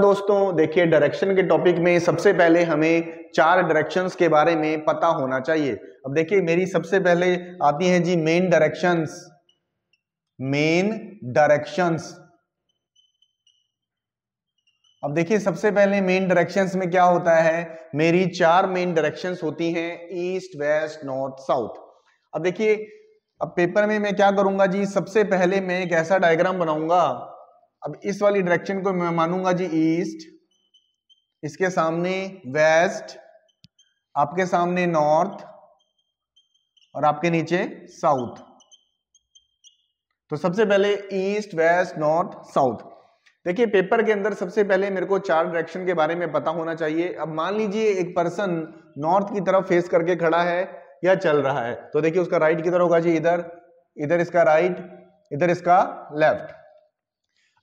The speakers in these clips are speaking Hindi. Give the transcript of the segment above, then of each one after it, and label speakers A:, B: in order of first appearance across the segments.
A: दोस्तों देखिए डायरेक्शन के टॉपिक में सबसे पहले हमें चार डायरेक्शंस के बारे में पता होना चाहिए अब देखिए मेरी सबसे पहले आती है जी मेन डायरेक्शंस मेन डायरेक्शंस अब देखिए सबसे पहले मेन डायरेक्शंस में क्या होता है मेरी चार मेन डायरेक्शंस होती हैं ईस्ट वेस्ट नॉर्थ साउथ अब देखिए अब पेपर में मैं क्या करूंगा जी सबसे पहले मैं एक ऐसा डायग्राम बनाऊंगा अब इस वाली डायरेक्शन को मैं मानूंगा जी ईस्ट इसके सामने वेस्ट आपके सामने नॉर्थ और आपके नीचे साउथ तो सबसे पहले ईस्ट वेस्ट नॉर्थ साउथ देखिए पेपर के अंदर सबसे पहले मेरे को चार डायरेक्शन के बारे में पता होना चाहिए अब मान लीजिए एक पर्सन नॉर्थ की तरफ फेस करके खड़ा है या चल रहा है तो देखिए उसका राइट किधर होगा जी इधर इधर इसका राइट इधर इसका लेफ्ट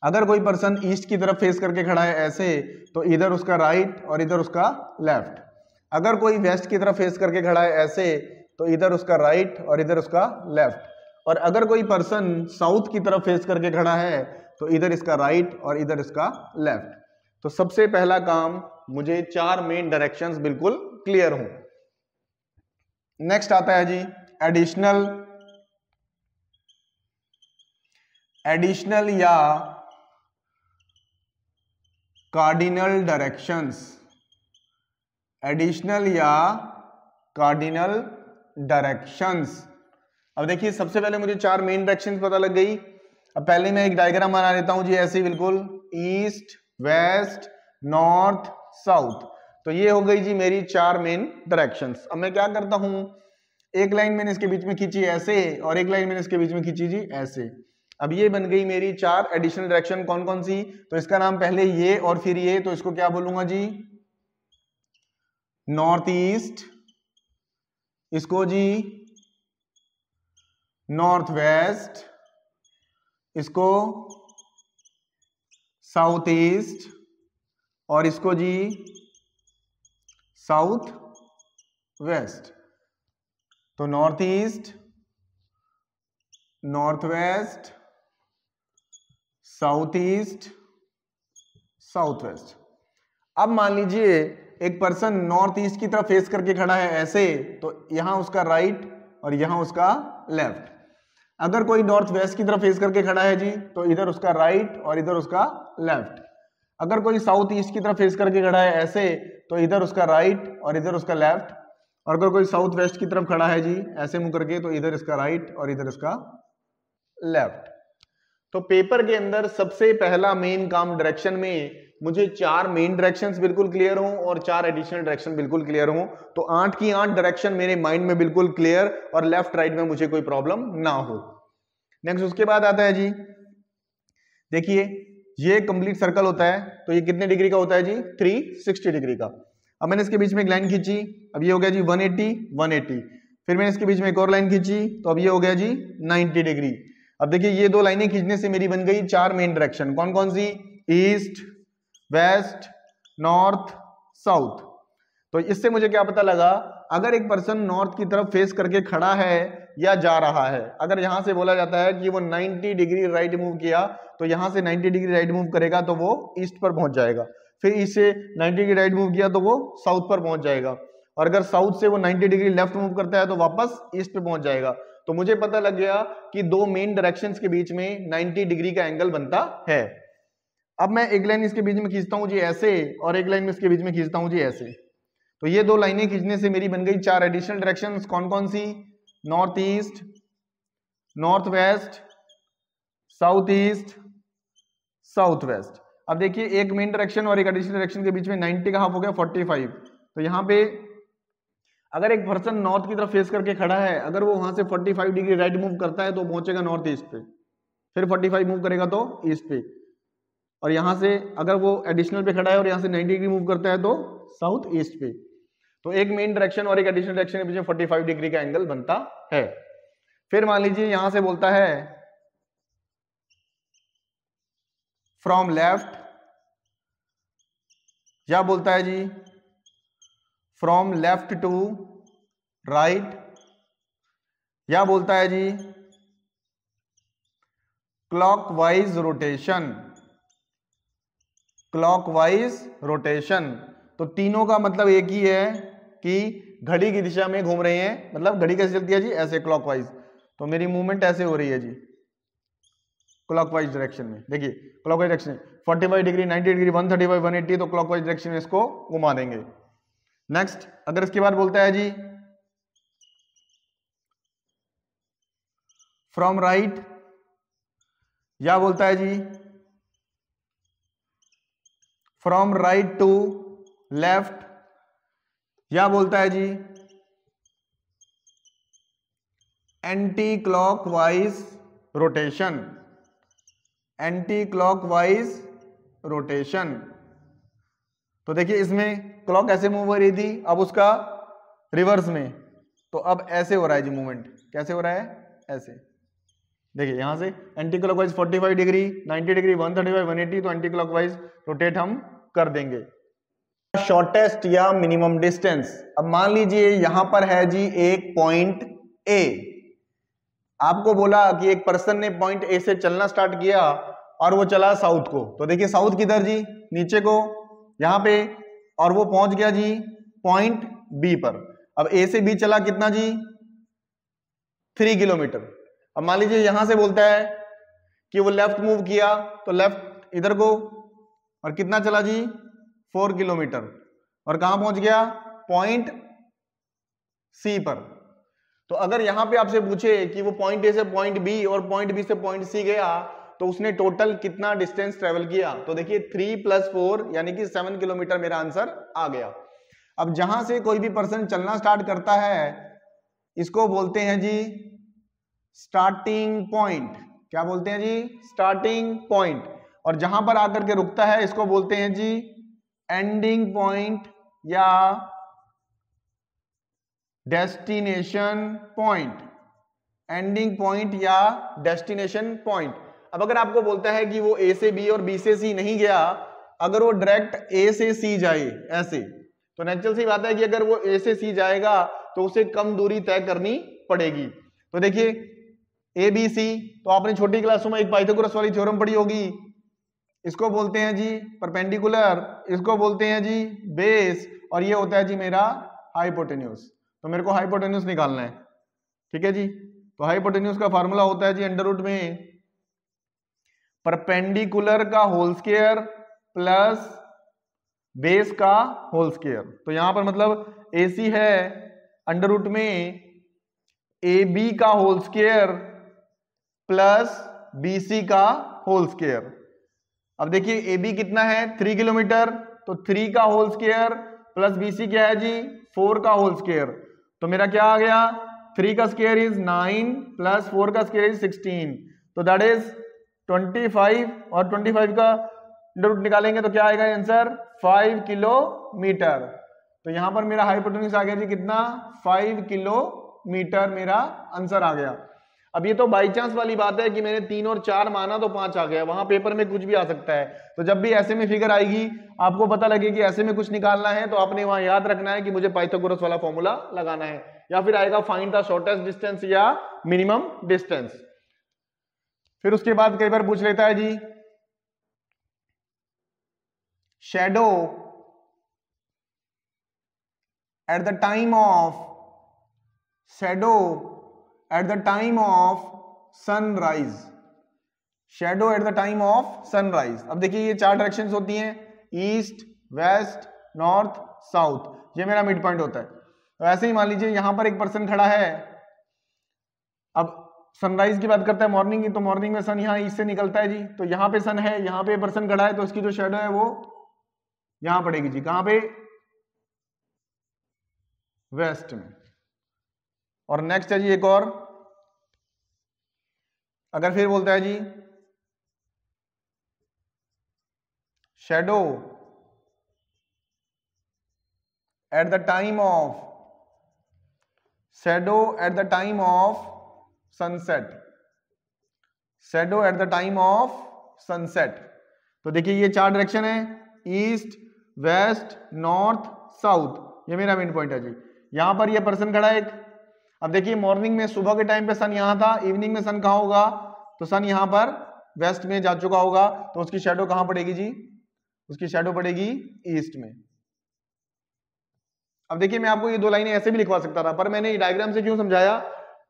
A: अगर कोई पर्सन ईस्ट की तरफ फेस करके खड़ा है ऐसे तो इधर उसका राइट और इधर उसका लेफ्ट अगर कोई वेस्ट की तरफ फेस करके खड़ा है ऐसे तो इधर उसका राइट और इधर उसका लेफ्ट और अगर कोई पर्सन साउथ की तरफ फेस करके खड़ा है तो इधर इसका राइट और इधर इसका लेफ्ट तो सबसे पहला काम मुझे चार मेन डायरेक्शंस बिल्कुल क्लियर हूं नेक्स्ट आता है जी एडिशनल एडिशनल या कार्डिनल डायरेक्शंस एडिशनल या कार्डिनल डायरेक्शंस अब देखिए सबसे पहले मुझे चार मेन डायरेक्शन पता लग गई अब पहले मैं एक डायग्राम बना लेता हूं जी ऐसे बिल्कुल ईस्ट वेस्ट नॉर्थ साउथ तो ये हो गई जी मेरी चार मेन डायरेक्शन अब मैं क्या करता हूं एक लाइन मैंने इसके बीच में खींची ऐसे और एक लाइन मैंने इसके बीच में खींची जी ऐसे अब ये बन गई मेरी चार एडिशनल डायरेक्शन कौन कौन सी तो इसका नाम पहले ये और फिर ये तो इसको क्या बोलूंगा जी नॉर्थ ईस्ट इसको जी नॉर्थ वेस्ट इसको साउथ ईस्ट और इसको जी साउथ वेस्ट तो north east north west south east south west अब मान लीजिए एक पर्सन नॉर्थ ईस्ट की तरफ फेस करके खड़ा है ऐसे तो यहां उसका राइट और यहां उसका लेफ्ट अगर कोई नॉर्थ वेस्ट की तरफ फेस करके खड़ा है जी तो इधर उसका राइट और इधर उसका लेफ्ट अगर कोई साउथ ईस्ट की तरफ फेस करके खड़ा है ऐसे तो इधर उसका राइट और इधर उसका लेफ्ट और अगर कोई साउथ वेस्ट की तरफ खड़ा है जी ऐसे मुकर के तो इधर इसका राइट और इधर इसका लेफ्ट तो पेपर के अंदर सबसे पहला मेन काम डायरेक्शन में मुझे चार मेन डायरेक्शंस बिल्कुल क्लियर हों और चार एडिशनल डायरेक्शन बिल्कुल क्लियर हों तो आठ की आठ डायरेक्शन मेरे माइंड में बिल्कुल क्लियर और लेफ्ट राइट में मुझे कोई प्रॉब्लम ना हो नेक्स्ट उसके बाद आता है जी देखिए ये कंप्लीट सर्कल होता है तो ये कितने डिग्री का होता है जी सिक्सटी डिग्री का अब मैंने इसके बीच में एक लाइन खींची अब ये हो गया जी वन एट्टी फिर मैंने इसके बीच में एक और लाइन खींची तो अब ये हो गया जी 90 डिग्री अब देखिए ये दो लाइनें खींचने से मेरी बन गई चार मेन डायरेक्शन कौन कौन सी ईस्ट वेस्ट नॉर्थ साउथ तो इससे मुझे क्या पता लगा अगर एक पर्सन नॉर्थ की तरफ फेस करके खड़ा है या जा रहा है अगर यहां से बोला जाता है कि वो 90 डिग्री राइट मूव किया तो यहां से 90 डिग्री राइट मूव करेगा तो वो ईस्ट पर पहुंच जाएगा फिर इससे 90 डिग्री राइट मूव किया तो वो साउथ पर पहुंच जाएगा और अगर साउथ से वो 90 डिग्री लेफ्ट मूव करता है तो वापस ईस्ट पर पहुंच जाएगा तो मुझे पता लग गया कि दो मेन डायरेक्शंस के बीच में 90 डिग्री का एंगल बनता है अब मैं एक लाइन इसके बीच में खींचता हूं जी ऐसे और एक लाइन में इसके बीच में खींचता हूं जी ऐसे तो ये दो लाइनें खींचने से मेरी बन गई चार एडिशनल डायरेक्शन कौन कौन सी north east north west south east south west अब देखिए एक मेन डायरेक्शन और एक एडिशनल डायरेक्शन के बीच में 90 का हाफ हो गया 45 तो यहां पे अगर एक पर्सन नॉर्थ की तरफ फेस करके खड़ा है अगर वो वहां से 45 डिग्री राइट मूव करता है तो पहुंचेगा नॉर्थ ईस्ट पे फिर 45 मूव करेगा तो ईस्ट पे और यहां से अगर वो एडिशनल पे खड़ा है और यहां से 90 डिग्री मूव करता है तो साउथ ईस्ट पे तो एक मेन डायरेक्शन और एक एडिशनल डायरेक्शन के पीछे फोर्टी फाइव डिग्री का एंगल बनता है फिर मान लीजिए यहां से बोलता है फ्रॉम लेफ्ट या बोलता है जी फ्रॉम लेफ्ट टू राइट या बोलता है जी क्लॉकवाइज रोटेशन क्लॉकवाइज रोटेशन तो तीनों का मतलब एक ही है कि घड़ी की दिशा में घूम रहे हैं मतलब घड़ी कैसे चलती है जी ऐसे क्लॉकवाइज तो मेरी मूवमेंट ऐसे हो रही है जी क्लॉकवाइज डायरेक्शन में देखिए क्लॉकवाइज डायरेक्शन 45 डिग्री 90 डिग्री 135 180 तो क्लॉकवाइज डायरेक्शन में इसको घुमा देंगे नेक्स्ट अगर इसके बाद बोलता है जी फ्रॉम राइट right, या बोलता है जी फ्रॉम राइट टू लेफ्ट या बोलता है जी anticlockwise rotation anticlockwise rotation तो देखिए इसमें क्लॉक ऐसे मूव हो रही थी अब उसका रिवर्स में तो अब ऐसे हो रहा है जी मूवमेंट कैसे हो रहा है ऐसे देखिए यहां से anticlockwise forty degree 90 degree 135 thirty five one eighty तो एंटी क्लॉक वाइज रोटेट हम कर देंगे शॉर्टेस्ट या मिनिमम डिस्टेंस अब मान लीजिए यहां पर है जी एक पॉइंट ए आपको बोला कि एक पर्सन ने पॉइंट ए से चलना स्टार्ट किया और वो चला साउथ को तो देखिए साउथ किधर जी नीचे को यहां पे और वो पहुंच गया जी पॉइंट बी पर अब ए से बी चला कितना जी थ्री किलोमीटर अब मान लीजिए यहां से बोलता है कि वो लेफ्ट मूव किया तो लेफ्ट इधर को और कितना चला जी फोर किलोमीटर और कहा पहुंच गया पॉइंट सी पर तो अगर यहां पे आपसे पूछे कि वो पॉइंट ए से पॉइंट बी और पॉइंट बी से पॉइंट सी गया तो उसने टोटल कितना डिस्टेंस ट्रेवल किया तो देखिए थ्री प्लस फोर यानी कि सेवन किलोमीटर मेरा आंसर आ गया अब जहां से कोई भी पर्सन चलना स्टार्ट करता है इसको बोलते हैं जी स्टार्टिंग पॉइंट क्या बोलते हैं जी स्टार्टिंग पॉइंट और जहां पर आकर के रुकता है इसको बोलते हैं जी एंडिंग पॉइंट या डेस्टिनेशन पॉइंट एंडिंग पॉइंट या डेस्टिनेशन पॉइंट अब अगर आपको बोलता है कि वो ए से बी और बी से सी नहीं गया अगर वो डायरेक्ट ए से सी जाए ऐसे तो नेचुरल सी बात है कि अगर वो ए से सी जाएगा तो उसे कम दूरी तय करनी पड़ेगी तो देखिए ए बी सी तो आपने छोटी क्लासों में एक पाइथागोरस वाली थ्योरम पढ़ी होगी इसको बोलते हैं जी परपेंडिकुलर इसको बोलते हैं जी बेस और ये होता है जी मेरा हाइपोटेन्यूस तो मेरे को हाइपोटेन्यूस निकालना है ठीक है जी तो हाइपोटेन्यूस का फार्मूला होता है जी अंडर रूट में परपेंडिकुलर का होल स्केयर प्लस बेस का होल स्केयर तो यहां पर मतलब सी है अंडर रूट में ए बी का होल स्केयर प्लस बीसी का होल स्केयर अब देखिए ए बी कितना है थ्री किलोमीटर तो थ्री का होल स्केयर प्लस बीसी क्या है जी फोर का होल स्केयर तो मेरा क्या आ गया थ्री का square is nine plus four का स्केयर इज सिक्सटीन तो दैट इज ट्वेंटी फाइव और ट्वेंटी फाइव का रूट निकालेंगे तो क्या आएगा आंसर फाइव किलोमीटर तो यहां पर मेरा हाइपोटोनिक्स आ गया जी कितना फाइव किलोमीटर मेरा आंसर आ गया अब ये तो बाई चांस वाली बात है कि मैंने तीन और चार माना तो पांच आ गया वहां पेपर में कुछ भी आ सकता है तो जब भी ऐसे में फिगर आएगी आपको पता लगे कि ऐसे में कुछ निकालना है तो आपने वहां याद रखना है कि मुझे पाइथागोरस वाला फॉर्मूला लगाना है या फिर आएगा फाइंड द शॉर्टेस्ट डिस्टेंस या मिनिमम डिस्टेंस फिर उसके बाद कई बार पूछ लेता है जी shadow at the time of shadow at the time of sunrise shadow at the time of sunrise अब देखिए ये चार डायरेक्शन होती हैं ईस्ट वेस्ट नॉर्थ साउथ ये मेरा मिड पॉइंट होता है वैसे तो ही मान लीजिए यहां पर एक पर्सन खड़ा है अब सनराइज की बात करते हैं मॉर्निंग की तो मॉर्निंग में सन यहाँ इससे निकलता है जी तो यहाँ पे सन है यहाँ पे पर्सन खड़ा है तो उसकी जो शेडो है वो यहां पड़ेगी जी कहां पे वेस्ट में और नेक्स्ट है जी एक और अगर फिर बोलता है जी shadow at the time of shadow at the time of sunset shadow at the time of sunset तो देखिए ये चार डायरेक्शन है ईस्ट वेस्ट नॉर्थ साउथ ये मेरा मेन पॉइंट है जी यहां पर ये पर्सन खड़ा एक अब देखिए मॉर्निंग में सुबह के टाइम पे सन यहां था इवनिंग में सन कहा होगा तो सन यहां पर वेस्ट में जा चुका होगा तो उसकी शेडो कहां पड़ेगी जी उसकी शेडो पड़ेगी ईस्ट में अब देखिए मैं आपको ये दो लाइनें ऐसे भी लिखवा सकता था पर मैंने ये डायग्राम से क्यों समझाया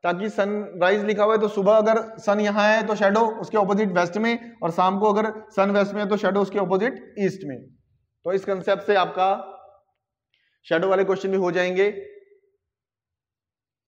A: ताकि सनराइज लिखा हुआ है तो सुबह अगर सन यहाँ है तो शेडो उसके ऑपोजिट वेस्ट में और शाम को अगर सन वेस्ट में है तो शेडो उसके ऑपोजिट ईस्ट में तो इस कंसेप्ट से आपका शेडो वाले क्वेश्चन भी हो जाएंगे